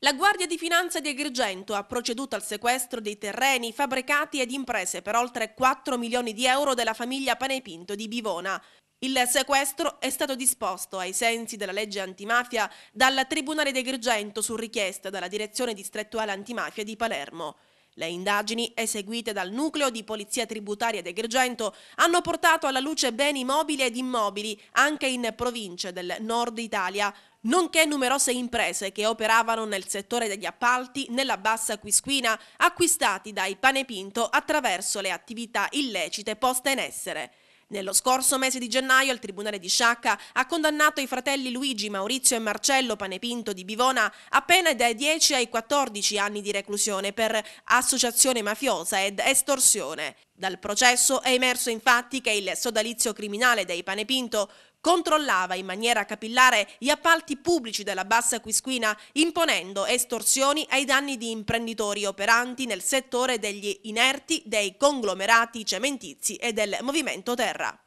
La Guardia di Finanza di Agrigento ha proceduto al sequestro dei terreni, fabbricati ed imprese per oltre 4 milioni di euro della famiglia Panepinto di Bivona. Il sequestro è stato disposto ai sensi della legge antimafia dal Tribunale di Agrigento su richiesta dalla Direzione Distrettuale Antimafia di Palermo. Le indagini eseguite dal nucleo di polizia tributaria di Agrigento hanno portato alla luce beni mobili ed immobili anche in province del nord Italia, nonché numerose imprese che operavano nel settore degli appalti nella bassa Quisquina, acquistati dai Panepinto attraverso le attività illecite poste in essere. Nello scorso mese di gennaio il Tribunale di Sciacca ha condannato i fratelli Luigi, Maurizio e Marcello Panepinto di Bivona a pene dai 10 ai 14 anni di reclusione per associazione mafiosa ed estorsione. Dal processo è emerso infatti che il sodalizio criminale dei Panepinto controllava in maniera capillare gli appalti pubblici della Bassa Quisquina, imponendo estorsioni ai danni di imprenditori operanti nel settore degli inerti, dei conglomerati cementizi e del movimento terra.